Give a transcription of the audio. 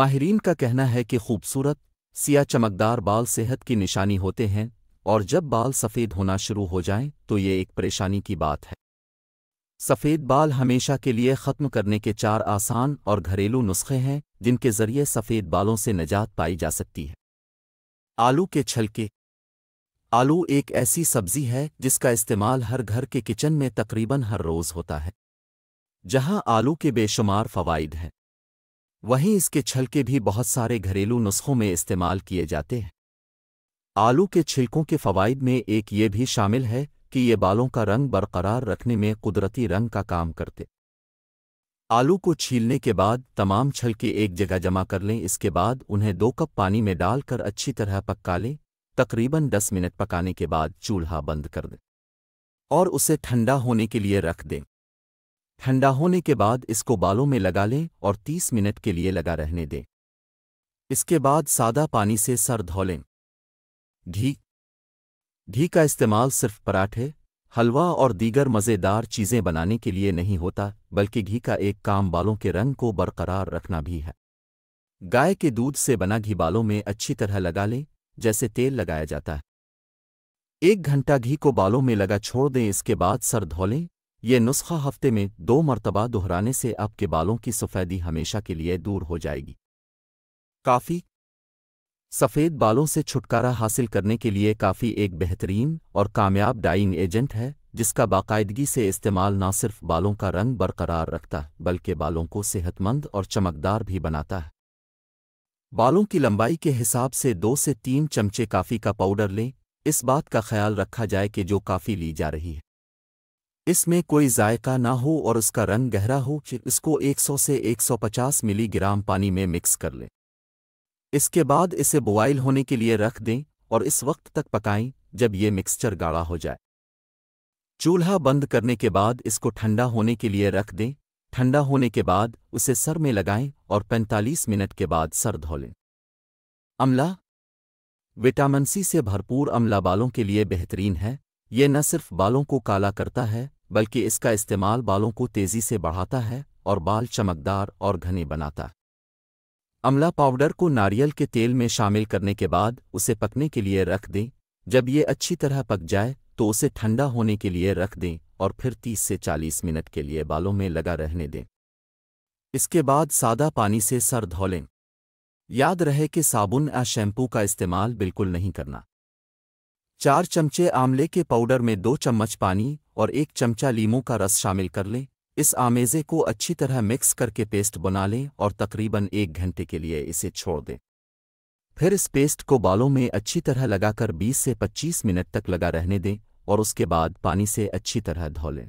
माहरीन का कहना है कि खूबसूरत सिया चमकदार बाल सेहत की निशानी होते हैं और जब बाल सफ़ेद होना शुरू हो जाएं तो ये एक परेशानी की बात है सफ़ेद बाल हमेशा के लिए ख़त्म करने के चार आसान और घरेलू नुस्खे हैं जिनके ज़रिए सफ़ेद बालों से निजात पाई जा सकती है आलू के छलके आलू एक ऐसी सब्ज़ी है जिसका इस्तेमाल हर घर के किचन में तकरीबन हर रोज़ होता है जहां आलू के बेशुमार फ़वाइद हैं वहीं इसके छलके भी बहुत सारे घरेलू नुस्खों में इस्तेमाल किए जाते हैं आलू के छिलकों के फ़वाद में एक ये भी शामिल है कि ये बालों का रंग बरकरार रखने में कुदरती रंग का काम करते आलू को छीलने के बाद तमाम छलके एक जगह जमा कर लें इसके बाद उन्हें दो कप पानी में डालकर अच्छी तरह पका लें तकरीबन दस मिनट पकाने के बाद चूल्हा बंद कर दें और उसे ठंडा होने के लिए रख दें ठंडा होने के बाद इसको बालों में लगा लें और 30 मिनट के लिए लगा रहने दें इसके बाद सादा पानी से सर धो लें घी घी का इस्तेमाल सिर्फ पराठे हलवा और दीगर मज़ेदार चीज़ें बनाने के लिए नहीं होता बल्कि घी का एक काम बालों के रंग को बरकरार रखना भी है गाय के दूध से बना घी बालों में अच्छी तरह लगा लें जैसे तेल लगाया जाता है एक घंटा घी को बालों में लगा छोड़ दें इसके बाद सर धो लें ये नुस्खा हफ्ते में दो मरतबा दोहराने से आपके बालों की सफ़ेदी हमेशा के लिए दूर हो जाएगी काफ़ी सफ़ेद बालों से छुटकारा हासिल करने के लिए काफ़ी एक बेहतरीन और कामयाब डाइंग एजेंट है जिसका बाकायदगी से इस्तेमाल न सिर्फ बालों का रंग बरकरार रखता बल्कि बालों को सेहतमंद और चमकदार भी बनाता है बालों की लंबाई के हिसाब से दो से तीन चमचे काफ़ी का पाउडर लें इस बात का ख्याल रखा जाए कि जो काफ़ी ली जा रही है इसमें कोई जायका ना हो और उसका रंग गहरा हो इसको 100 से 150 मिलीग्राम पानी में मिक्स कर लें इसके बाद इसे बॉयल होने के लिए रख दें और इस वक्त तक पकाएं जब ये मिक्सचर गाढ़ा हो जाए चूल्हा बंद करने के बाद इसको ठंडा होने के लिए रख दें ठंडा होने के बाद उसे सर में लगाएं और 45 मिनट के बाद सर धो लें अमला विटामिन सी से भरपूर अमला बालों के लिए बेहतरीन है ये न सिर्फ बालों को काला करता है बल्कि इसका इस्तेमाल बालों को तेजी से बढ़ाता है और बाल चमकदार और घने बनाता है अमला पाउडर को नारियल के तेल में शामिल करने के बाद उसे पकने के लिए रख दें जब ये अच्छी तरह पक जाए तो उसे ठंडा होने के लिए रख दें और फिर 30 से 40 मिनट के लिए बालों में लगा रहने दें इसके बाद सादा पानी से सर धो लें याद रहे कि साबुन या शैम्पू का इस्तेमाल बिल्कुल नहीं करना चार चमचे आमले के पाउडर में दो चम्मच पानी और एक चमचा लीमू का रस शामिल कर लें इस आमेज़े को अच्छी तरह मिक्स करके पेस्ट बना लें और तकरीबन एक घंटे के लिए इसे छोड़ दें फिर इस पेस्ट को बालों में अच्छी तरह लगाकर 20 से 25 मिनट तक लगा रहने दें और उसके बाद पानी से अच्छी तरह धो लें